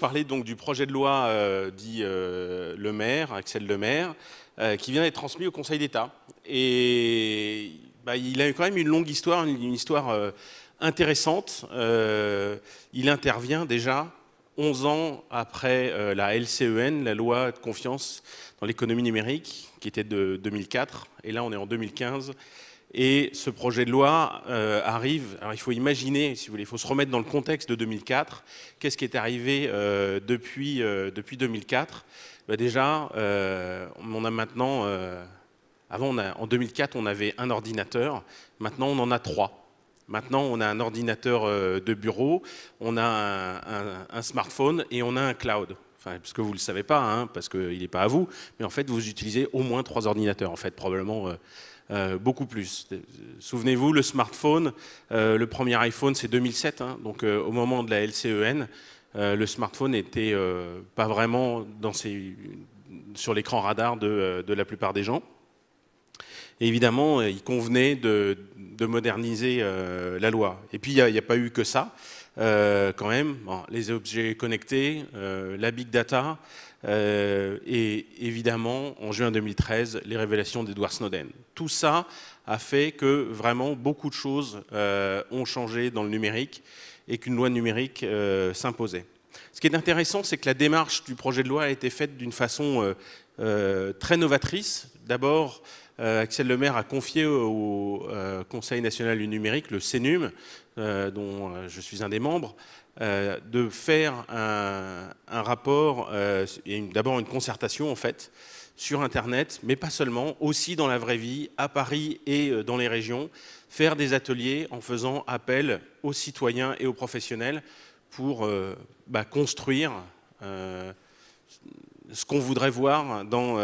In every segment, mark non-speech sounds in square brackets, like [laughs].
parler donc du projet de loi euh, dit euh, Le Maire, Axel Le Maire, euh, qui vient d'être transmis au Conseil d'État. Et bah, il a eu quand même une longue histoire, une, une histoire intéressante. il intervient déjà 11 ans après la LCEN, la loi de confiance dans l'économie numérique, qui était de 2004. Et là, on est en 2015. Et ce projet de loi euh, arrive, alors il faut imaginer, si vous voulez, il faut se remettre dans le contexte de 2004, qu'est-ce qui est arrivé euh, depuis, euh, depuis 2004 bah, Déjà, on a maintenant, avant en 2004 on avait un ordinateur, maintenant on en a trois. Maintenant on a un ordinateur de bureau, on a un smartphone et on a un cloud parce que vous ne le savez pas, hein, parce qu'il n'est pas à vous, mais en fait, vous utilisez au moins trois ordinateurs, en fait, probablement euh, euh, beaucoup plus. Souvenez-vous, le smartphone, euh, le premier iPhone, c'est 2007, hein, donc au moment de la LCEN, le smartphone n'était pas vraiment sur l'écran radar de, la plupart des gens. évidemment, il convenait de, moderniser la loi. Et puis, il n'y a, pas eu que ça. Euh, quand même, les objets connectés, euh, la big data, euh, et évidemment, en juin 2013, les révélations d'Edward Snowden. Tout ça a fait que vraiment beaucoup de choses ont changé dans le numérique et qu'une loi numérique s'imposait. Ce qui est intéressant, c'est que la démarche du projet de loi a été faite d'une façon très novatrice. D'abord, euh, Axel Maire a confié au euh, Conseil national du numérique, le CENUM, euh, dont je suis un des membres, de faire un, rapport, d'abord une concertation en fait, sur Internet, mais pas seulement, aussi dans la vraie vie, à Paris et dans les régions, faire des ateliers en faisant appel aux citoyens et aux professionnels pour bah, construire ce qu'on voudrait voir dans,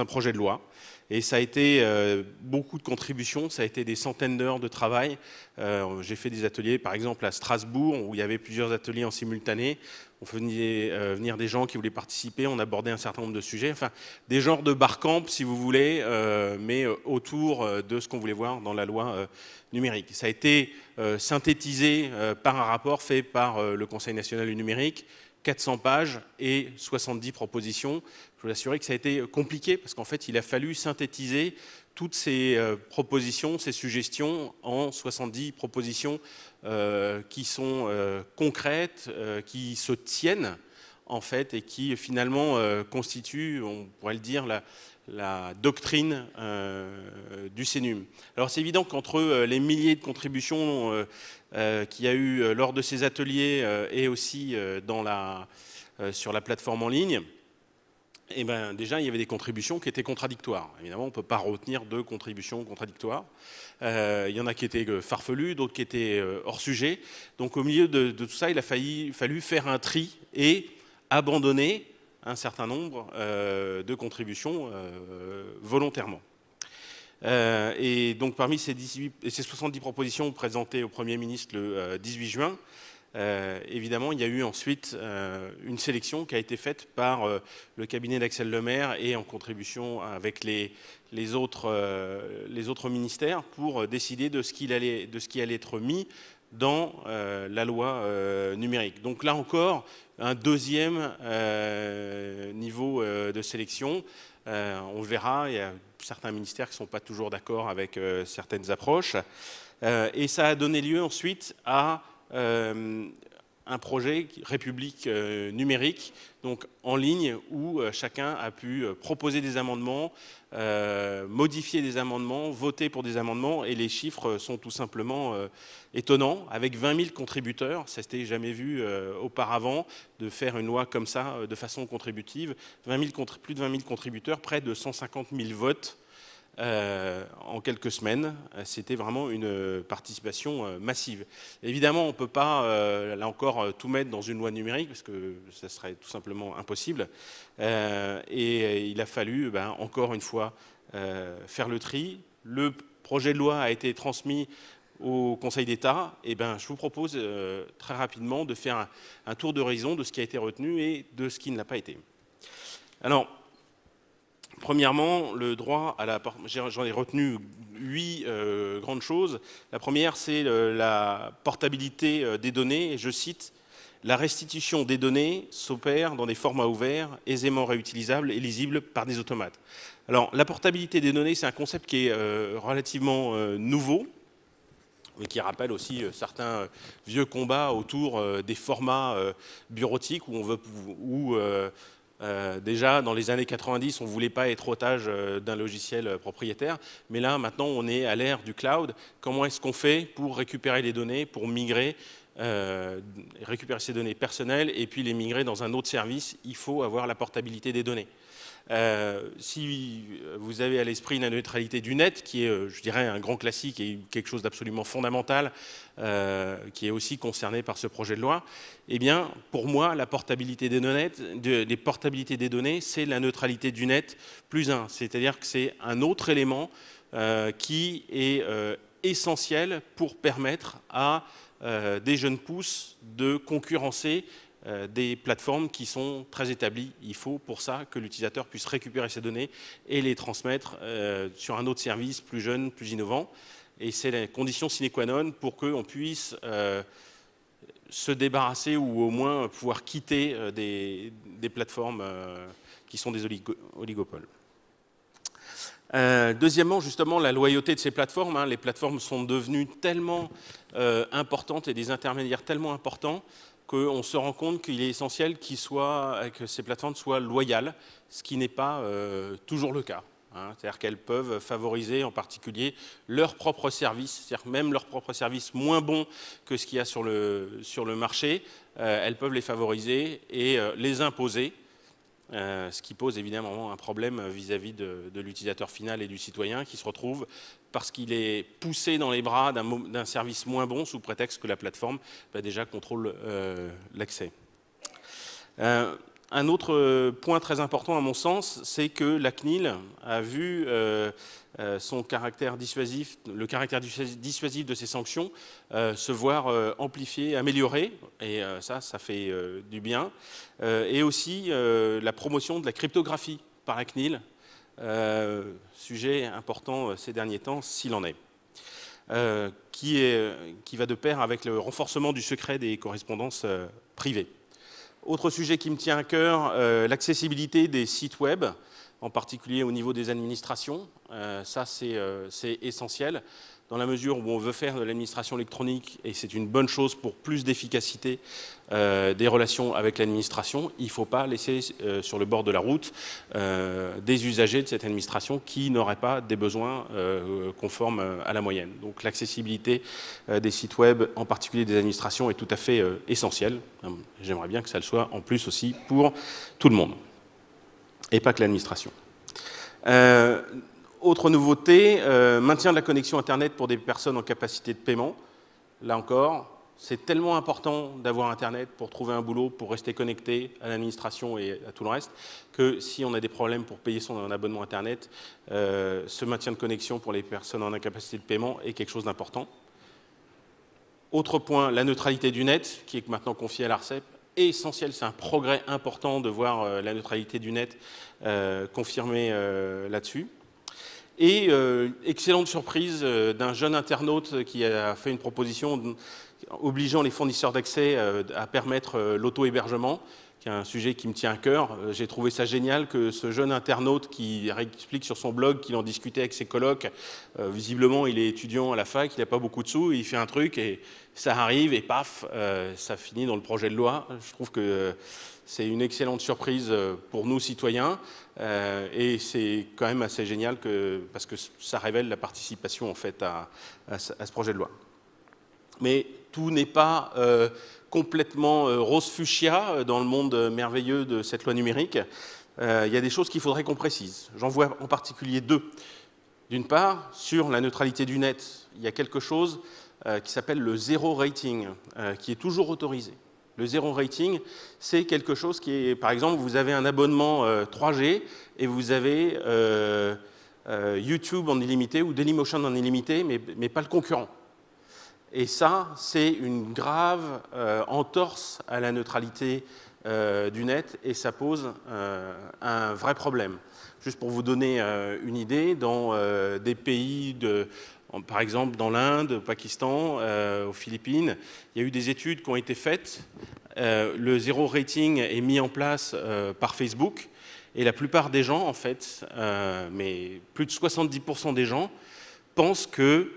un projet de loi. Et ça a été euh, beaucoup de contributions, ça a été des centaines d'heures de travail. Euh, j'ai fait des ateliers, par exemple, à Strasbourg, où il y avait plusieurs ateliers en simultané. On venait euh, venir des gens qui voulaient participer, on abordait un certain nombre de sujets, enfin, des genres de barcamp, si vous voulez, mais autour de ce qu'on voulait voir dans la loi numérique. Ça a été synthétisé par un rapport fait par le Conseil national du numérique, 400 pages et 70 propositions. Je vous assurer que ça a été compliqué parce qu'en fait, il a fallu synthétiser toutes ces euh, propositions, ces suggestions en 70 propositions euh, qui sont euh, concrètes, qui se tiennent en fait et qui finalement constituent, on pourrait le dire, la, la doctrine euh, du CENUM. Alors c'est évident qu'entre euh, les milliers de contributions euh, qu'il y a eu lors de ces ateliers et aussi sur la plateforme en ligne, eh ben, déjà il y avait des contributions qui étaient contradictoires. Évidemment, on ne peut pas retenir deux contributions contradictoires. il y en a qui étaient farfelues, d'autres qui étaient hors sujet. Donc au milieu de, tout ça, il a fallu faire un tri et abandonner un certain nombre euh, de contributions euh, volontairement. Euh, et donc parmi ces, 70 propositions présentées au Premier ministre le 18 juin, évidemment, il y a eu ensuite une sélection qui a été faite par le cabinet d'Axel Lemaire et en contribution avec les, autres, les autres, ministères pour décider de ce, allait, de ce qui allait être mis dans la loi numérique. Donc là encore, un deuxième euh, niveau euh, de sélection. Euh, on verra, il y a certains ministères qui ne sont pas toujours d'accord avec certaines approches. et ça a donné lieu ensuite à un projet République euh, numérique, donc en ligne, où euh, chacun a pu euh, proposer des amendements, modifier des amendements, voter pour des amendements, et les chiffres sont tout simplement étonnants. Avec 20 000 contributeurs, ça s'était jamais vu auparavant de faire une loi comme ça de façon contributive. plus de 20 000 contributeurs, près de 150 000 votes euh, en quelques semaines. Euh, c'était vraiment une euh, participation massive. Évidemment, on ne peut pas, là encore, tout mettre dans une loi numérique, parce que ça serait tout simplement impossible. et il a fallu, ben, encore une fois, faire le tri. Le projet de loi a été transmis au Conseil d'État, et ben, je vous propose très rapidement de faire un, un tour d'horizon de ce qui a été retenu et de ce qui ne l'a pas été. Alors, Premièrement, le droit à la. J'en ai retenu huit euh, grandes choses. La première, c'est la portabilité euh, des données. je cite La restitution des données s'opère dans des formats ouverts, aisément réutilisables et lisibles par des automates. Alors, la portabilité des données, c'est un concept qui est euh, relativement nouveau mais qui rappelle aussi certains vieux combats autour des formats bureautiques où on veut euh, déjà, dans les années 90, on ne voulait pas être otage euh, d'un logiciel euh, propriétaire, mais là, maintenant, on est à l'ère du cloud. Comment est-ce qu'on fait pour récupérer les données, pour migrer, récupérer ces données personnelles et puis les migrer dans un autre service Il faut avoir la portabilité des données. Euh, si vous avez à l'esprit la neutralité du net, qui est, euh, je dirais, un grand classique et quelque chose d'absolument fondamental, euh, qui est aussi concerné par ce projet de loi, eh bien, pour moi, la portabilité des données, de, portabilités des données, c'est la neutralité du net plus un. C'est-à-dire que c'est un autre élément qui est essentiel pour permettre à des jeunes pousses de concurrencer euh, des plateformes qui sont très établies. Il faut pour ça que l'utilisateur puisse récupérer ses données et les transmettre euh, sur un autre service plus jeune, plus innovant. Et c'est la condition sine qua non pour qu'on puisse euh, se débarrasser ou au moins pouvoir quitter des, plateformes qui sont des oligopoles. deuxièmement, justement, la loyauté de ces plateformes. Hein. Les plateformes sont devenues tellement importantes et des intermédiaires tellement importants qu'on se rend compte qu'il est essentiel que ces plateformes soient loyales, ce qui n'est pas euh, toujours le cas. Hein. C'est-à-dire qu'elles peuvent favoriser en particulier leurs propres services, c'est-à-dire même leurs propres services moins bons que ce qu'il y a sur le, sur le marché, euh, elles peuvent les favoriser et euh, les imposer euh, ce qui pose évidemment un problème vis-à-vis de, l'utilisateur final et du citoyen qui se retrouve, parce qu'il est poussé dans les bras d'un service moins bon sous prétexte que la plateforme bah, déjà contrôle euh, l'accès. Euh, un autre euh, point très important à mon sens, c'est que la CNIL a vu euh, euh, son caractère dissuasif, le caractère dissuasif de ses sanctions se voir amplifié, amélioré, et ça, ça fait du bien. et aussi la promotion de la cryptographie par la CNIL, sujet important ces derniers temps, s'il en est, qui, va de pair avec le renforcement du secret des correspondances privées. Autre sujet qui me tient à cœur, euh, l'accessibilité des sites web, en particulier au niveau des administrations. Euh, ça, c'est euh, essentiel dans la mesure où on veut faire de l'administration électronique, et c'est une bonne chose pour plus d'efficacité euh, des relations avec l'administration, il ne faut pas laisser euh, sur le bord de la route euh, des usagers de cette administration qui n'auraient pas des besoins conformes à la moyenne. Donc l'accessibilité des sites web, en particulier des administrations, est tout à fait essentielle. Hum, j'aimerais bien que ça le soit en plus aussi pour tout le monde, et pas que l'administration. Autre nouveauté, euh, maintien de la connexion Internet pour des personnes en capacité de paiement. Là encore, c'est tellement important d'avoir Internet pour trouver un boulot, pour rester connecté à l'administration et à tout le reste, que si on a des problèmes pour payer son abonnement Internet, euh, ce maintien de connexion pour les personnes en incapacité de paiement est quelque chose d'important. Autre point, la neutralité du net, qui est maintenant confiée à l'ARCEP, est essentielle. C'est un progrès important de voir euh, la neutralité du net confirmée là-dessus. Et euh, excellente surprise euh, d'un jeune internaute qui a fait une proposition obligeant les fournisseurs d'accès euh, à permettre l'auto-hébergement qui un sujet qui me tient à cœur. Euh, j'ai trouvé ça génial que ce jeune internaute qui explique sur son blog qu'il en discutait avec ses colocs, euh, visiblement il est étudiant à la fac, il n'a pas beaucoup de sous, il fait un truc et ça arrive et paf, euh, ça finit dans le projet de loi. Je trouve que c'est une excellente surprise pour nous citoyens et c'est quand même assez génial que, parce que ça révèle la participation en fait à, ce projet de loi. Mais tout n'est pas euh, complètement euh, rose fuchsia euh, dans le monde merveilleux de cette loi numérique. Il y a des choses qu'il faudrait qu'on précise. J'en vois en particulier deux. D'une part, sur la neutralité du net, il y a quelque chose qui s'appelle le zéro rating, qui est toujours autorisé. Le zéro rating, c'est quelque chose qui est, par exemple, vous avez un abonnement 3G et vous avez YouTube en illimité ou Dailymotion en illimité, mais pas le concurrent. Et ça, c'est une grave euh, entorse à la neutralité euh, du net et ça pose euh, un vrai problème. Juste pour vous donner une idée, dans des pays, de, par exemple dans l'Inde, au Pakistan, aux Philippines, il y a eu des études qui ont été faites. le zéro rating est mis en place par Facebook et la plupart des gens, en fait, mais plus de 70% des gens pensent que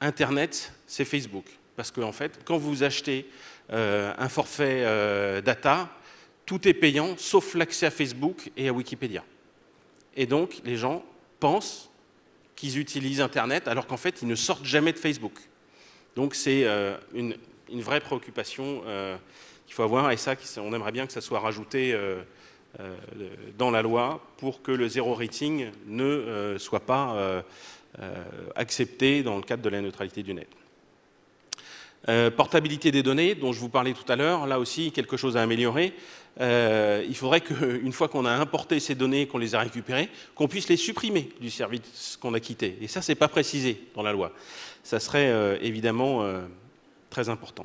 Internet c'est Facebook. Parce que, en fait, quand vous achetez euh, un forfait euh, data, tout est payant, sauf l'accès à Facebook et à Wikipédia. Et donc, les gens pensent qu'ils utilisent Internet, alors qu'en fait, ils ne sortent jamais de Facebook. Donc, c'est euh, une, une, vraie préoccupation qu'il faut avoir, et ça, on aimerait bien que ça soit rajouté dans la loi pour que le zéro rating ne soit pas accepté dans le cadre de la neutralité du net. Euh, portabilité des données, dont je vous parlais tout à l'heure, là aussi quelque chose à améliorer. Euh, il faudrait qu'une [laughs] fois qu'on a importé ces données, qu'on les a récupérées, qu'on puisse les supprimer du service qu'on a quitté. Et ça, ce n'est pas précisé dans la loi. Ça serait euh, évidemment très important.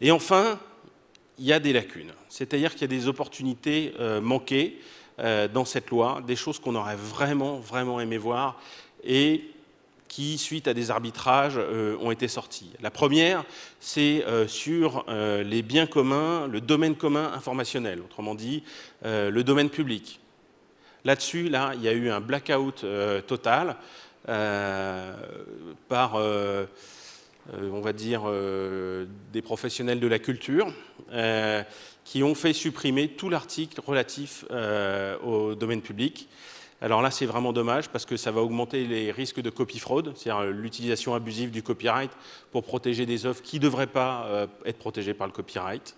Et enfin, il y a des lacunes. C'est-à-dire qu'il y a des opportunités manquées dans cette loi, des choses qu'on aurait vraiment, vraiment aimé voir. Et qui, suite à des arbitrages, euh, ont été sortis. La première, c'est euh, sur euh, les biens communs, le domaine commun informationnel, autrement dit, le domaine public. Là-dessus, là, il y a eu un blackout total par, on va dire, des professionnels de la culture qui ont fait supprimer tout l'article relatif au domaine public. Alors là, c'est vraiment dommage parce que ça va augmenter les risques de copy fraude, c'est-à-dire euh, l'utilisation abusive du copyright pour protéger des œuvres qui ne devraient pas euh, être protégées par le copyright.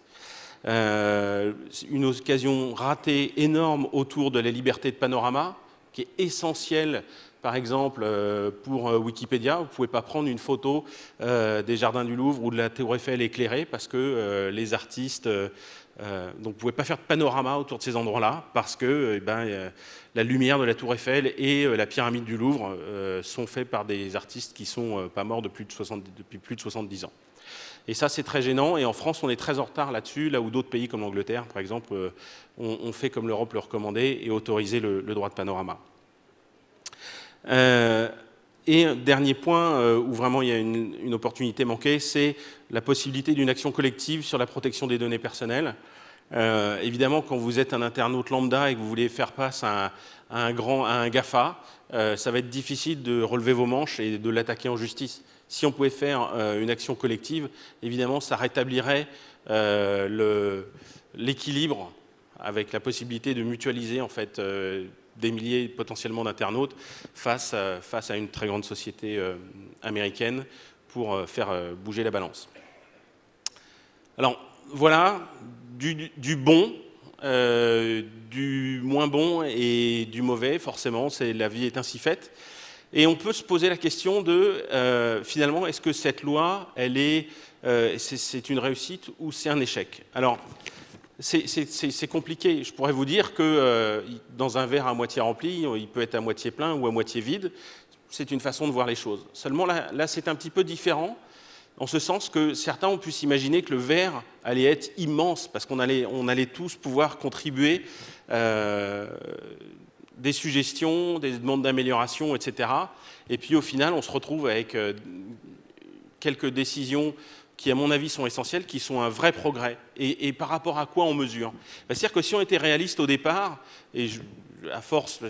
Euh, une occasion ratée énorme autour de la liberté de panorama, qui est essentielle par exemple, pour Wikipédia, vous ne pouvez pas prendre une photo des jardins du Louvre ou de la Tour Eiffel éclairée parce que les artistes euh, donc vous ne pouvez pas faire de panorama autour de ces endroits-là parce que eh ben, euh, la lumière de la Tour Eiffel et euh, la pyramide du Louvre sont faits par des artistes qui sont pas morts depuis, plus de 70 ans. Et ça, c'est très gênant. Et en France, on est très en retard là-dessus, là où d'autres pays comme l'Angleterre, par exemple, ont, fait comme l'Europe le recommandait et autorisé le, droit de panorama. Et un dernier point euh, où vraiment il y a une, opportunité manquée, c'est la possibilité d'une action collective sur la protection des données personnelles. Euh, évidemment, quand vous êtes un internaute lambda et que vous voulez faire face à un, grand, un GAFA, euh, ça va être difficile de relever vos manches et de l'attaquer en justice. Si on pouvait faire une action collective, évidemment, ça rétablirait l'équilibre avec la possibilité de mutualiser en fait des milliers potentiellement d'internautes face, à, euh, face à une très grande société euh, américaine pour euh, faire bouger la balance. Alors voilà, du, bon, du moins bon et du mauvais, forcément, la vie est ainsi faite. Et on peut se poser la question de, finalement, est-ce que cette loi, elle est, c'est, une réussite ou c'est un échec Alors, c'est compliqué. Je pourrais vous dire que euh, dans un verre à moitié rempli, il peut être à moitié plein ou à moitié vide. C'est une façon de voir les choses. Seulement là, là c'est un petit peu différent, en ce sens que certains ont pu s'imaginer que le verre allait être immense, parce qu'on allait, on allait tous pouvoir contribuer euh, des suggestions, des demandes d'amélioration, etc. Et puis au final, on se retrouve avec euh, quelques décisions qui, à mon avis, sont essentielles, qui sont un vrai progrès. Et, par rapport à quoi on mesure bah, C'est-à-dire que si on était réaliste au départ, et à force,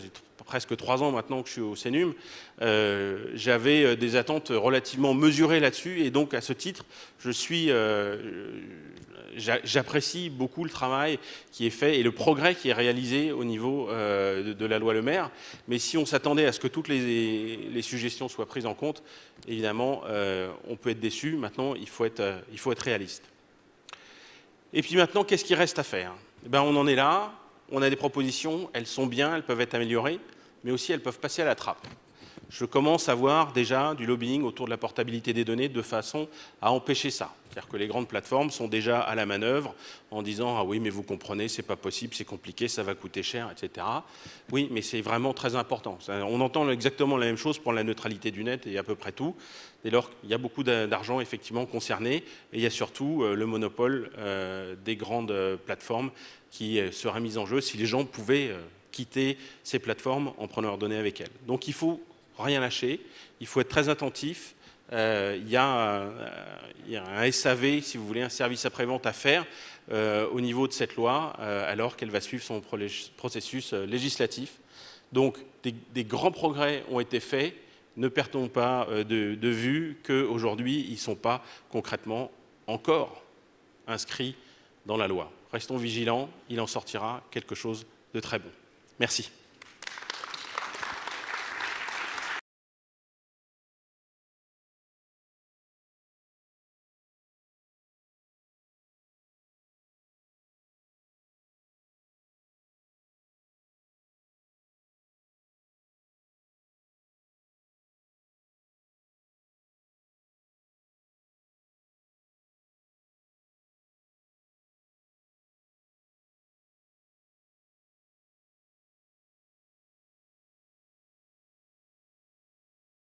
presque trois ans maintenant que je suis au CENUM, euh, j'avais euh, des attentes relativement mesurées là-dessus. Et donc, à ce titre, euh, j'apprécie beaucoup le travail qui est fait et le progrès qui est réalisé au niveau de, la loi Le Maire. Mais si on s'attendait à ce que toutes les, suggestions soient prises en compte, évidemment, on peut être déçu. Maintenant, il faut être, réaliste. Et puis maintenant, qu'est-ce qui reste à faire eh Ben, On en est là on a des propositions, elles sont bien, elles peuvent être améliorées mais aussi elles peuvent passer à la trappe. Je commence à voir déjà du lobbying autour de la portabilité des données de façon à empêcher ça. C'est-à-dire que les grandes plateformes sont déjà à la manœuvre en disant Ah oui, mais vous comprenez, c'est pas possible, c'est compliqué, ça va coûter cher, etc. Oui, mais c'est vraiment très important. On entend exactement la même chose pour la neutralité du net et à peu près tout. Dès lors, il y a beaucoup d'argent effectivement concerné et il y a surtout euh, le monopole euh, des grandes euh, plateformes qui sera mis en jeu si les gens pouvaient quitter ces plateformes en prenant leurs données avec elles. Donc il faut rien lâcher, il faut être très attentif. Euh, euh, il, y a, un SAV, si vous voulez, un service après-vente à faire euh, au niveau de cette loi, alors qu'elle va suivre son processus législatif. Donc des, grands progrès ont été faits. Ne perdons pas de, de vue qu'aujourd'hui, ils ne sont pas concrètement encore inscrits dans la loi. Restons vigilants, il en sortira quelque chose de très bon. Merci.